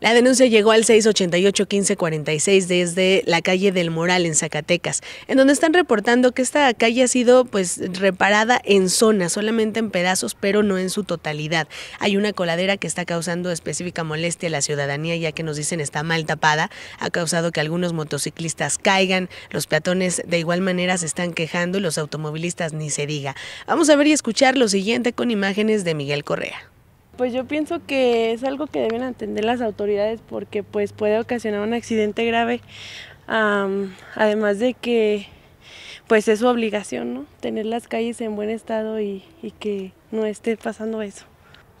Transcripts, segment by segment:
La denuncia llegó al 688-1546 desde la calle del Moral en Zacatecas, en donde están reportando que esta calle ha sido pues reparada en zona, solamente en pedazos, pero no en su totalidad. Hay una coladera que está causando específica molestia a la ciudadanía, ya que nos dicen está mal tapada, ha causado que algunos motociclistas caigan, los peatones de igual manera se están quejando los automovilistas ni se diga. Vamos a ver y escuchar lo siguiente con imágenes de Miguel Correa. Pues yo pienso que es algo que deben atender las autoridades porque pues puede ocasionar un accidente grave, además de que pues es su obligación, ¿no? Tener las calles en buen estado y, que no esté pasando eso.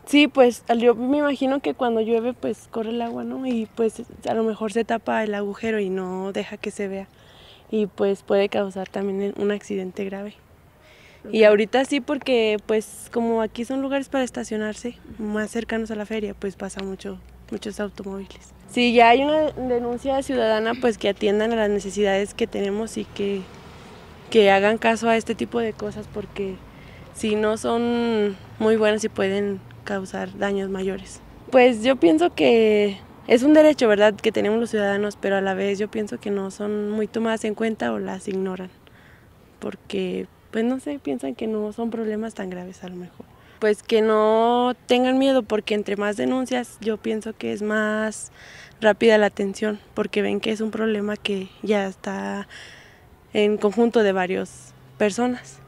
Sí, pues yo me imagino que cuando llueve pues corre el agua, ¿no? Y pues a lo mejor se tapa el agujero y no deja que se vea. Y pues puede causar también un accidente grave. Y ahorita sí porque pues como aquí son lugares para estacionarse, más cercanos a la feria, pues pasa mucho muchos automóviles. Si ya hay una denuncia ciudadana, pues que atiendan a las necesidades que tenemos y que, que hagan caso a este tipo de cosas porque si no son muy buenas y pueden causar daños mayores. Pues yo pienso que es un derecho, ¿verdad?, que tenemos los ciudadanos, pero a la vez yo pienso que no son muy tomadas en cuenta o las ignoran, porque pues no sé, piensan que no son problemas tan graves a lo mejor. Pues que no tengan miedo porque entre más denuncias yo pienso que es más rápida la atención porque ven que es un problema que ya está en conjunto de varias personas.